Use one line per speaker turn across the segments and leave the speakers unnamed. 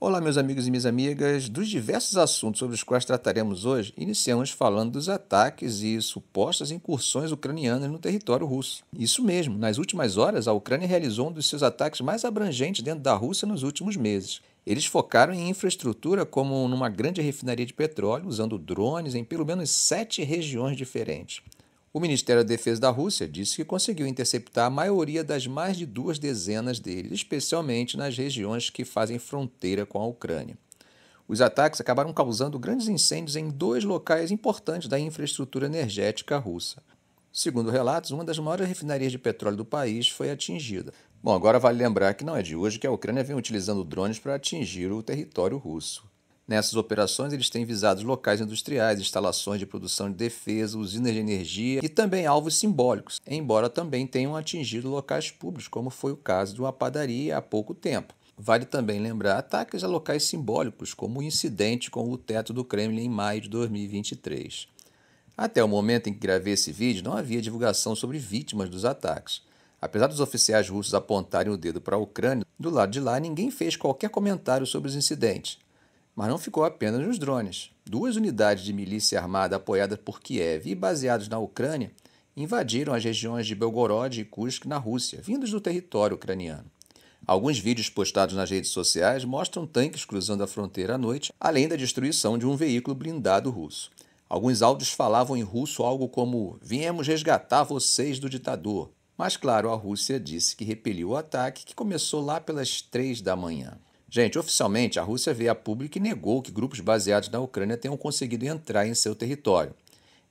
Olá, meus amigos e minhas amigas. Dos diversos assuntos sobre os quais trataremos hoje, iniciamos falando dos ataques e supostas incursões ucranianas no território russo. Isso mesmo, nas últimas horas, a Ucrânia realizou um dos seus ataques mais abrangentes dentro da Rússia nos últimos meses. Eles focaram em infraestrutura, como numa grande refinaria de petróleo, usando drones em pelo menos sete regiões diferentes. O Ministério da Defesa da Rússia disse que conseguiu interceptar a maioria das mais de duas dezenas deles, especialmente nas regiões que fazem fronteira com a Ucrânia. Os ataques acabaram causando grandes incêndios em dois locais importantes da infraestrutura energética russa. Segundo relatos, uma das maiores refinarias de petróleo do país foi atingida. Bom, agora vale lembrar que não é de hoje que a Ucrânia vem utilizando drones para atingir o território russo. Nessas operações, eles têm visado locais industriais, instalações de produção de defesa, usinas de energia e também alvos simbólicos, embora também tenham atingido locais públicos, como foi o caso de uma padaria há pouco tempo. Vale também lembrar ataques a locais simbólicos, como o incidente com o teto do Kremlin em maio de 2023. Até o momento em que gravei esse vídeo, não havia divulgação sobre vítimas dos ataques. Apesar dos oficiais russos apontarem o dedo para a Ucrânia, do lado de lá ninguém fez qualquer comentário sobre os incidentes. Mas não ficou apenas nos drones. Duas unidades de milícia armada apoiadas por Kiev e baseadas na Ucrânia invadiram as regiões de Belgorod e Kursk na Rússia, vindos do território ucraniano. Alguns vídeos postados nas redes sociais mostram tanques cruzando a fronteira à noite, além da destruição de um veículo blindado russo. Alguns áudios falavam em russo algo como: Viemos resgatar vocês do ditador. Mas, claro, a Rússia disse que repeliu o ataque, que começou lá pelas três da manhã. Gente, oficialmente a Rússia veio a público e negou que grupos baseados na Ucrânia tenham conseguido entrar em seu território.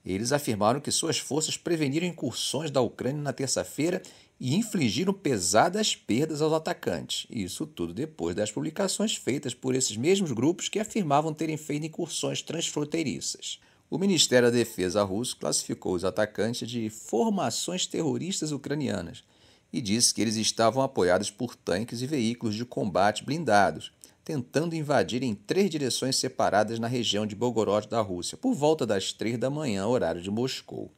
Eles afirmaram que suas forças preveniram incursões da Ucrânia na terça-feira e infligiram pesadas perdas aos atacantes. Isso tudo depois das publicações feitas por esses mesmos grupos que afirmavam terem feito incursões transfronteiriças. O Ministério da Defesa russo classificou os atacantes de formações terroristas ucranianas e disse que eles estavam apoiados por tanques e veículos de combate blindados, tentando invadir em três direções separadas na região de Bogorod da Rússia, por volta das três da manhã, horário de Moscou.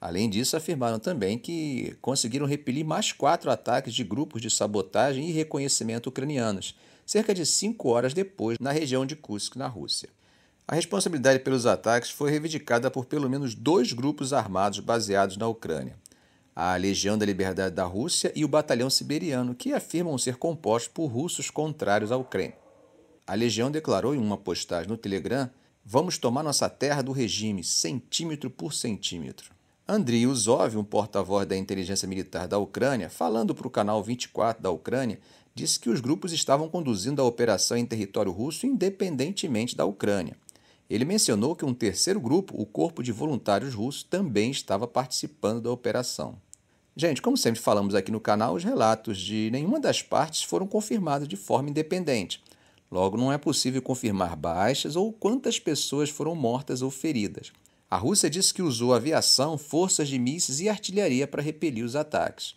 Além disso, afirmaram também que conseguiram repelir mais quatro ataques de grupos de sabotagem e reconhecimento ucranianos, cerca de cinco horas depois, na região de Kursk, na Rússia. A responsabilidade pelos ataques foi reivindicada por pelo menos dois grupos armados baseados na Ucrânia a Legião da Liberdade da Rússia e o Batalhão Siberiano, que afirmam ser compostos por russos contrários ao Kremlin. A Legião declarou em uma postagem no Telegram: Vamos tomar nossa terra do regime, centímetro por centímetro. Andriy Uzov, um porta-voz da inteligência militar da Ucrânia, falando para o canal 24 da Ucrânia, disse que os grupos estavam conduzindo a operação em território russo independentemente da Ucrânia. Ele mencionou que um terceiro grupo, o Corpo de Voluntários russos, também estava participando da operação. Gente, como sempre falamos aqui no canal, os relatos de nenhuma das partes foram confirmados de forma independente. Logo, não é possível confirmar baixas ou quantas pessoas foram mortas ou feridas. A Rússia disse que usou aviação, forças de mísseis e artilharia para repelir os ataques.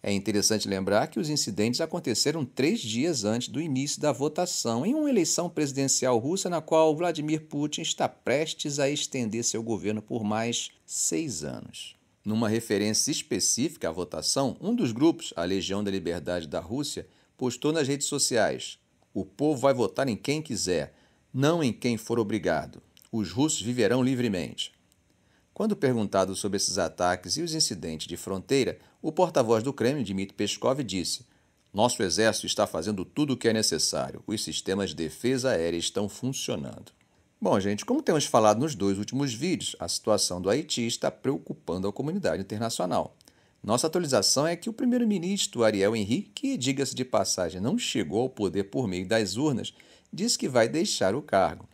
É interessante lembrar que os incidentes aconteceram três dias antes do início da votação em uma eleição presidencial russa na qual Vladimir Putin está prestes a estender seu governo por mais seis anos. Numa referência específica à votação, um dos grupos, a Legião da Liberdade da Rússia, postou nas redes sociais: O povo vai votar em quem quiser, não em quem for obrigado. Os russos viverão livremente. Quando perguntado sobre esses ataques e os incidentes de fronteira, o porta-voz do Kremlin, Dmitry Peskov, disse: Nosso exército está fazendo tudo o que é necessário. Os sistemas de defesa aérea estão funcionando. Bom, gente, como temos falado nos dois últimos vídeos, a situação do Haiti está preocupando a comunidade internacional. Nossa atualização é que o primeiro-ministro Ariel Henry, que, diga-se de passagem, não chegou ao poder por meio das urnas, diz que vai deixar o cargo.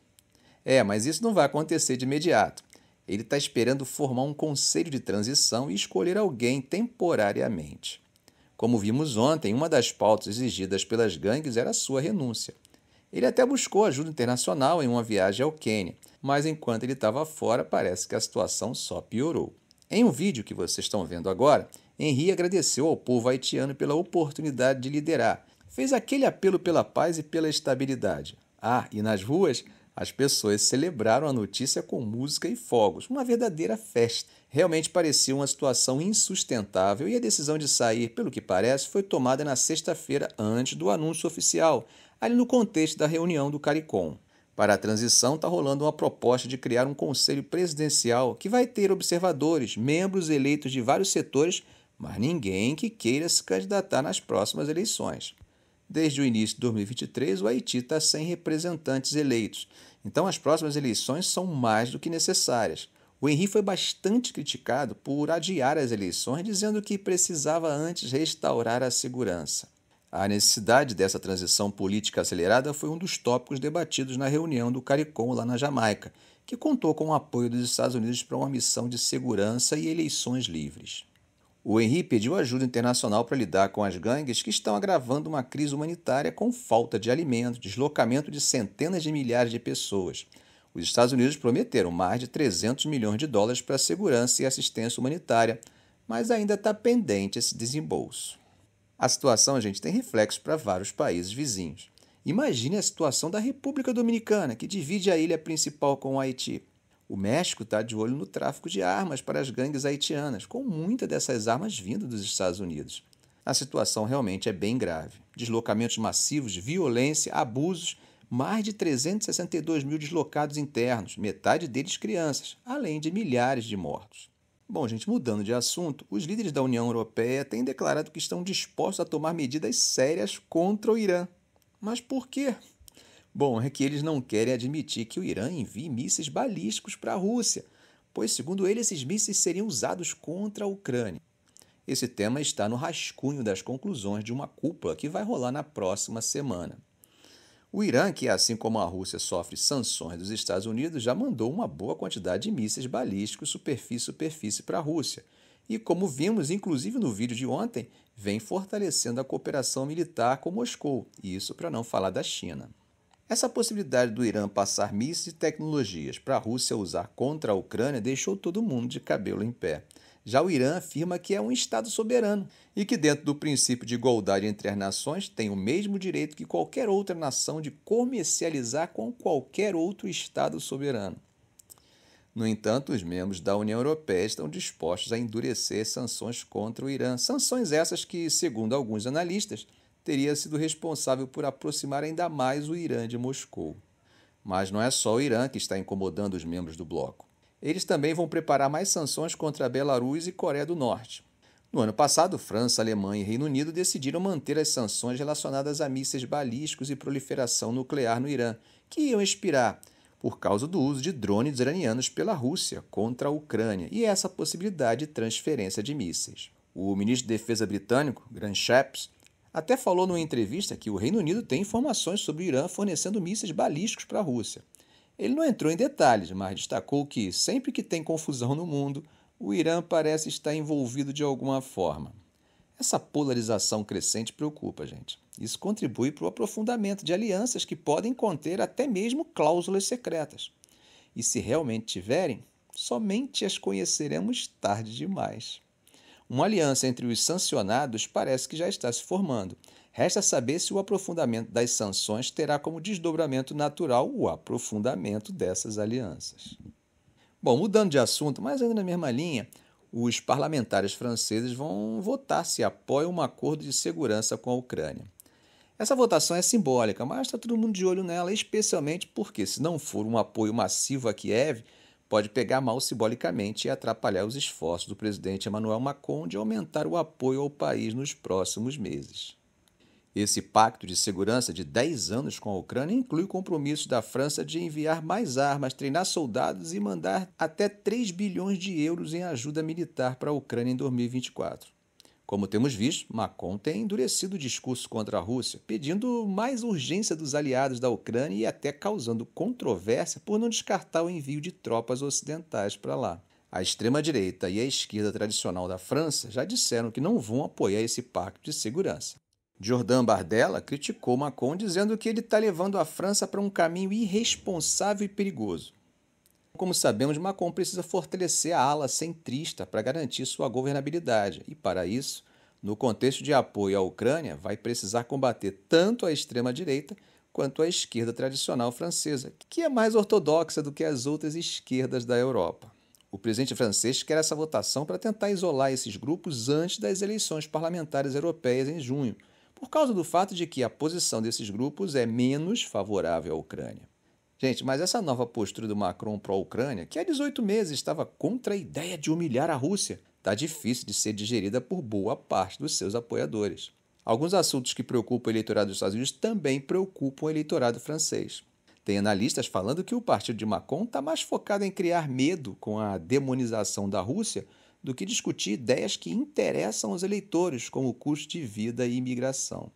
É, mas isso não vai acontecer de imediato. Ele está esperando formar um conselho de transição e escolher alguém temporariamente. Como vimos ontem, uma das pautas exigidas pelas gangues era a sua renúncia. Ele até buscou ajuda internacional em uma viagem ao Quênia, mas enquanto ele estava fora, parece que a situação só piorou. Em um vídeo que vocês estão vendo agora, Henri agradeceu ao povo haitiano pela oportunidade de liderar. Fez aquele apelo pela paz e pela estabilidade. Ah, e nas ruas, as pessoas celebraram a notícia com música e fogos, uma verdadeira festa. Realmente parecia uma situação insustentável e a decisão de sair, pelo que parece, foi tomada na sexta-feira antes do anúncio oficial, ali no contexto da reunião do CARICOM. Para a transição, está rolando uma proposta de criar um conselho presidencial que vai ter observadores, membros eleitos de vários setores, mas ninguém que queira se candidatar nas próximas eleições. Desde o início de 2023, o Haiti está sem representantes eleitos, então as próximas eleições são mais do que necessárias. O Henri foi bastante criticado por adiar as eleições, dizendo que precisava antes restaurar a segurança. A necessidade dessa transição política acelerada foi um dos tópicos debatidos na reunião do CARICOM lá na Jamaica, que contou com o apoio dos Estados Unidos para uma missão de segurança e eleições livres. O Henri pediu ajuda internacional para lidar com as gangues que estão agravando uma crise humanitária com falta de alimento, deslocamento de centenas de milhares de pessoas. Os Estados Unidos prometeram mais de 300 milhões de dólares para segurança e assistência humanitária, mas ainda está pendente esse desembolso. A situação, gente, tem reflexos para vários países vizinhos. Imagine a situação da República Dominicana, que divide a ilha principal com o Haiti. O México está de olho no tráfico de armas para as gangues haitianas, com muitas dessas armas vindo dos Estados Unidos. A situação realmente é bem grave. Deslocamentos massivos, violência, abusos, mais de 362 mil deslocados internos, metade deles crianças, além de milhares de mortos. Bom, gente, mudando de assunto, os líderes da União Europeia têm declarado que estão dispostos a tomar medidas sérias contra o Irã. Mas por quê? Bom, é que eles não querem admitir que o Irã envie mísseis balísticos para a Rússia, pois, segundo ele, esses mísseis seriam usados contra a Ucrânia. Esse tema está no rascunho das conclusões de uma cúpula que vai rolar na próxima semana. O Irã, que assim como a Rússia sofre sanções dos Estados Unidos, já mandou uma boa quantidade de mísseis balísticos superfície-superfície para a Rússia. E, como vimos inclusive no vídeo de ontem, vem fortalecendo a cooperação militar com Moscou, e isso para não falar da China. Essa possibilidade do Irã passar mísseis e tecnologias para a Rússia usar contra a Ucrânia deixou todo mundo de cabelo em pé. Já o Irã afirma que é um Estado soberano e que, dentro do princípio de igualdade entre as nações, tem o mesmo direito que qualquer outra nação de comercializar com qualquer outro Estado soberano. No entanto, os membros da União Europeia estão dispostos a endurecer sanções contra o Irã. Sanções essas que, segundo alguns analistas, teria sido responsável por aproximar ainda mais o Irã de Moscou. Mas não é só o Irã que está incomodando os membros do bloco. Eles também vão preparar mais sanções contra a Belarus e Coreia do Norte. No ano passado, França, Alemanha e Reino Unido decidiram manter as sanções relacionadas a mísseis balísticos e proliferação nuclear no Irã, que iam expirar por causa do uso de drones iranianos pela Rússia contra a Ucrânia e essa possibilidade de transferência de mísseis. O ministro de Defesa britânico, Grant Shapps, até falou numa entrevista que o Reino Unido tem informações sobre o Irã fornecendo mísseis balísticos para a Rússia. Ele não entrou em detalhes, mas destacou que sempre que tem confusão no mundo, o Irã parece estar envolvido de alguma forma. Essa polarização crescente preocupa a gente. Isso contribui para o aprofundamento de alianças que podem conter até mesmo cláusulas secretas. E se realmente tiverem, somente as conheceremos tarde demais. Uma aliança entre os sancionados parece que já está se formando. Resta saber se o aprofundamento das sanções terá como desdobramento natural o aprofundamento dessas alianças. Bom, mudando de assunto, mas ainda na mesma linha, os parlamentares franceses vão votar se apoiam um acordo de segurança com a Ucrânia. Essa votação é simbólica, mas está todo mundo de olho nela, especialmente porque, se não for um apoio massivo a Kiev, pode pegar mal simbolicamente e atrapalhar os esforços do presidente Emmanuel Macron de aumentar o apoio ao país nos próximos meses. Esse pacto de segurança de 10 anos com a Ucrânia inclui o compromisso da França de enviar mais armas, treinar soldados e mandar até 3 bilhões de euros em ajuda militar para a Ucrânia em 2024. Como temos visto, Macron tem endurecido o discurso contra a Rússia, pedindo mais urgência dos aliados da Ucrânia e até causando controvérsia por não descartar o envio de tropas ocidentais para lá. A extrema-direita e a esquerda tradicional da França já disseram que não vão apoiar esse pacto de segurança. Jordan Bardella criticou Macron dizendo que ele está levando a França para um caminho irresponsável e perigoso. Como sabemos, Macron precisa fortalecer a ala centrista para garantir sua governabilidade, e para isso, no contexto de apoio à Ucrânia, vai precisar combater tanto a extrema-direita quanto a esquerda tradicional francesa, que é mais ortodoxa do que as outras esquerdas da Europa. O presidente francês quer essa votação para tentar isolar esses grupos antes das eleições parlamentares europeias em junho, por causa do fato de que a posição desses grupos é menos favorável à Ucrânia. Gente, mas essa nova postura do Macron para a Ucrânia, que há 18 meses estava contra a ideia de humilhar a Rússia, está difícil de ser digerida por boa parte dos seus apoiadores. Alguns assuntos que preocupam o eleitorado dos Estados Unidos também preocupam o eleitorado francês. Tem analistas falando que o partido de Macron está mais focado em criar medo com a demonização da Rússia do que discutir ideias que interessam os eleitores, como o custo de vida e imigração.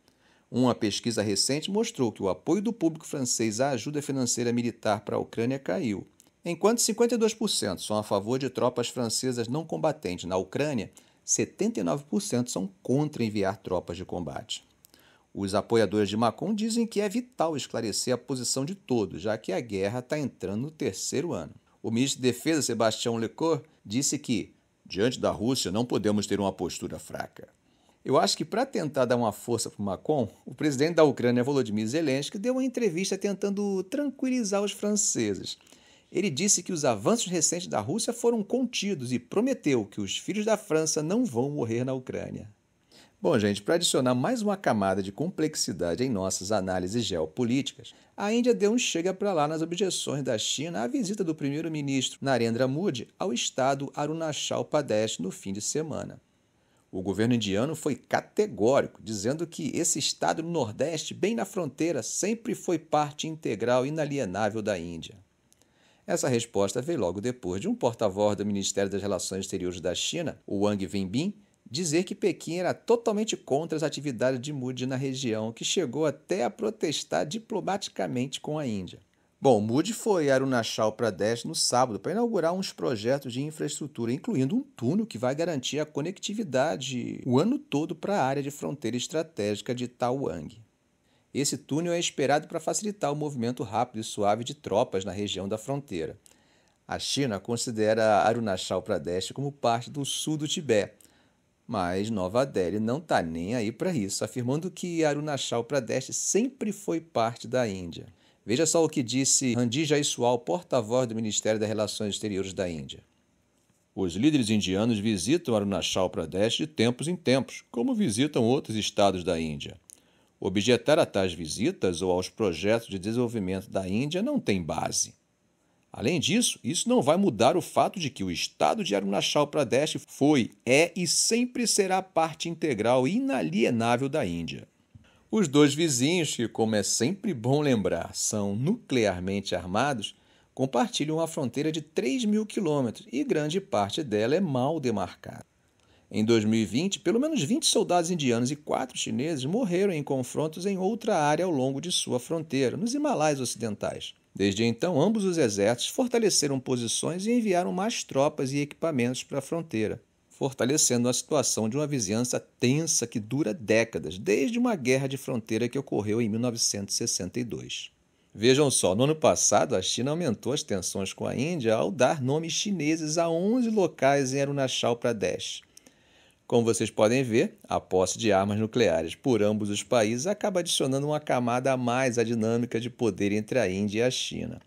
Uma pesquisa recente mostrou que o apoio do público francês à ajuda financeira militar para a Ucrânia caiu. Enquanto 52% são a favor de tropas francesas não combatentes na Ucrânia, 79% são contra enviar tropas de combate. Os apoiadores de Macron dizem que é vital esclarecer a posição de todos, já que a guerra está entrando no terceiro ano. O ministro de Defesa, Sebastião Lecor, disse que, diante da Rússia, não podemos ter uma postura fraca. Eu acho que para tentar dar uma força para o Macron, o presidente da Ucrânia, Volodymyr Zelensky, deu uma entrevista tentando tranquilizar os franceses. Ele disse que os avanços recentes da Rússia foram contidos e prometeu que os filhos da França não vão morrer na Ucrânia. Bom, gente, para adicionar mais uma camada de complexidade em nossas análises geopolíticas, a Índia deu um chega para lá nas objeções da China à visita do primeiro-ministro Narendra Modi ao estado Arunachal Pradesh no fim de semana. O governo indiano foi categórico, dizendo que esse estado no Nordeste, bem na fronteira, sempre foi parte integral e inalienável da Índia. Essa resposta veio logo depois de um porta-voz do Ministério das Relações Exteriores da China, Wang Wenbin, dizer que Pequim era totalmente contra as atividades de Moody na região, que chegou até a protestar diplomaticamente com a Índia. Bom, Moody foi a Arunachal Pradesh no sábado para inaugurar uns projetos de infraestrutura, incluindo um túnel que vai garantir a conectividade o ano todo para a área de fronteira estratégica de Tawang. Esse túnel é esperado para facilitar o movimento rápido e suave de tropas na região da fronteira. A China considera Arunachal Pradesh como parte do sul do Tibete, mas Nova Delhi não está nem aí para isso, afirmando que Arunachal Pradesh sempre foi parte da Índia. Veja só o que disse Randi Jaiswal, porta-voz do Ministério das Relações Exteriores da Índia. Os líderes indianos visitam Arunachal Pradesh de tempos em tempos, como visitam outros estados da Índia. Objetar a tais visitas ou aos projetos de desenvolvimento da Índia não tem base. Além disso, isso não vai mudar o fato de que o estado de Arunachal Pradesh foi, é e sempre será parte integral e inalienável da Índia. Os dois vizinhos, que, como é sempre bom lembrar, são nuclearmente armados, compartilham uma fronteira de 3 mil quilômetros e grande parte dela é mal demarcada. Em 2020, pelo menos 20 soldados indianos e 4 chineses morreram em confrontos em outra área ao longo de sua fronteira, nos Himalaias Ocidentais. Desde então, ambos os exércitos fortaleceram posições e enviaram mais tropas e equipamentos para a fronteira fortalecendo a situação de uma vizinhança tensa que dura décadas, desde uma guerra de fronteira que ocorreu em 1962. Vejam só, no ano passado a China aumentou as tensões com a Índia ao dar nomes chineses a 11 locais em Arunachal Pradesh. Como vocês podem ver, a posse de armas nucleares por ambos os países acaba adicionando uma camada a mais à dinâmica de poder entre a Índia e a China.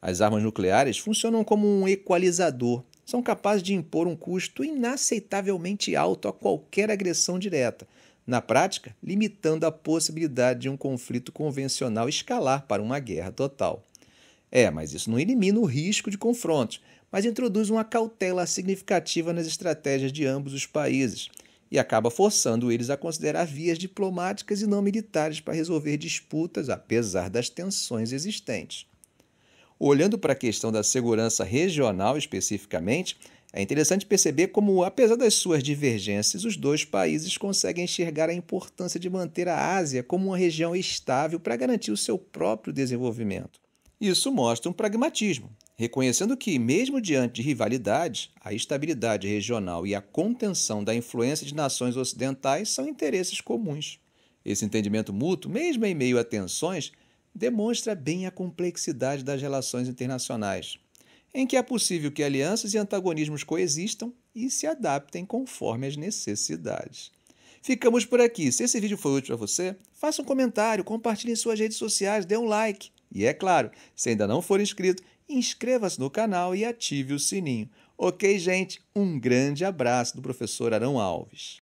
As armas nucleares funcionam como um equalizador são capazes de impor um custo inaceitavelmente alto a qualquer agressão direta, na prática, limitando a possibilidade de um conflito convencional escalar para uma guerra total. É, mas isso não elimina o risco de confrontos, mas introduz uma cautela significativa nas estratégias de ambos os países e acaba forçando eles a considerar vias diplomáticas e não militares para resolver disputas, apesar das tensões existentes. Olhando para a questão da segurança regional especificamente, é interessante perceber como, apesar das suas divergências, os dois países conseguem enxergar a importância de manter a Ásia como uma região estável para garantir o seu próprio desenvolvimento. Isso mostra um pragmatismo, reconhecendo que, mesmo diante de rivalidades, a estabilidade regional e a contenção da influência de nações ocidentais são interesses comuns. Esse entendimento mútuo, mesmo em meio a tensões, demonstra bem a complexidade das relações internacionais, em que é possível que alianças e antagonismos coexistam e se adaptem conforme as necessidades. Ficamos por aqui. Se esse vídeo foi útil para você, faça um comentário, compartilhe em suas redes sociais, dê um like. E é claro, se ainda não for inscrito, inscreva-se no canal e ative o sininho. Ok, gente? Um grande abraço do professor Arão Alves.